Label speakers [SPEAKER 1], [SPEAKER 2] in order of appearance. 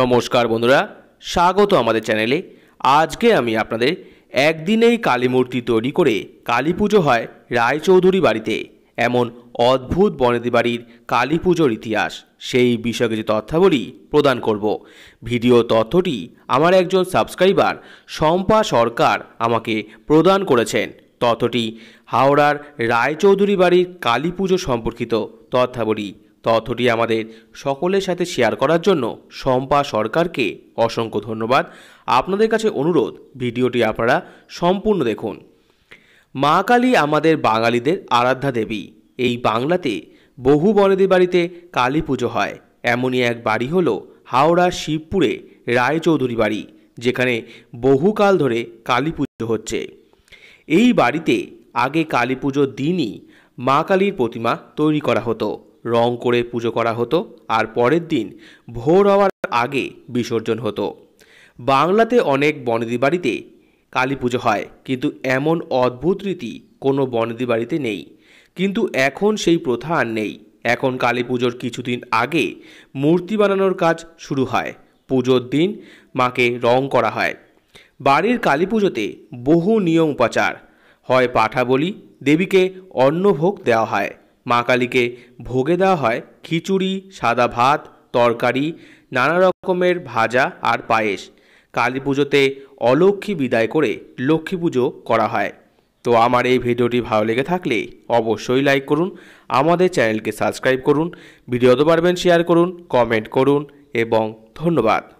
[SPEAKER 1] নমস্কার বন্ধুরা স্বাগত আমাদের চ্যানেলে আজকে আমি আপনাদের একদিনেই কালী মূর্তি তৈরি করে কালী পুজো হয় রায়চৌধুরী বাড়িতে এমন অদ্ভুত বনেদি বাড়ির কালী পুজোর ইতিহাস সেই বিষয়ে কিছু তথ্যাবলী প্রদান করব ভিডিও তথ্যটি আমার একজন সাবস্ক্রাইবার শম্পা সরকার আমাকে প্রদান করেছেন তথ্যটি হাওড়ার রায়চৌধুরী বাড়ির কালী পুজো সম্পর্কিত তথ্যাবলী তথ্যটি আমাদের সকলের সাথে শেয়ার করার জন্য শম্পা সরকারকে অসংখ্য ধন্যবাদ আপনাদের কাছে অনুরোধ ভিডিওটি আপনারা সম্পূর্ণ দেখুন মা কালী আমাদের বাঙালিদের আরাধ্যা দেবী এই বাংলাতে বহু বনেদের বাড়িতে কালী পুজো হয় এমনই এক বাড়ি হলো হাওড়া শিবপুরে রায়চৌধুরী বাড়ি যেখানে বহুকাল ধরে কালী পুজো হচ্ছে এই বাড়িতে আগে কালী পুজোর দিনই মা কালীর প্রতিমা তৈরি করা হতো রং করে পুজো করা হতো আর পরের দিন ভোর হওয়ার আগে বিসর্জন হতো বাংলাতে অনেক বনেদি বাড়িতে কালী পুজো হয় কিন্তু এমন অদ্ভুত রীতি কোনো বনেদি বাড়িতে নেই কিন্তু এখন সেই প্রথা আর নেই এখন কালী পুজোর কিছুদিন আগে মূর্তি বানানোর কাজ শুরু হয় পুজোর দিন মাকে রং করা হয় বাড়ির কালী পুজোতে বহু নিয়ম উপাচার হয় পাঠা বলি দেবীকে অন্নভোগ দেওয়া হয় মা কালীকে ভোগে দেওয়া হয় খিচুড়ি সাদা ভাত তরকারি নানা রকমের ভাজা আর পায়েস কালী পুজোতে অলক্ষ্মী বিদায় করে লক্ষ্মী পুজো করা হয় তো আমার এই ভিডিওটি ভালো লেগে থাকলে অবশ্যই লাইক করুন আমাদের চ্যানেলকে সাবস্ক্রাইব করুন ভিডিও তো পারবেন শেয়ার করুন কমেন্ট করুন এবং ধন্যবাদ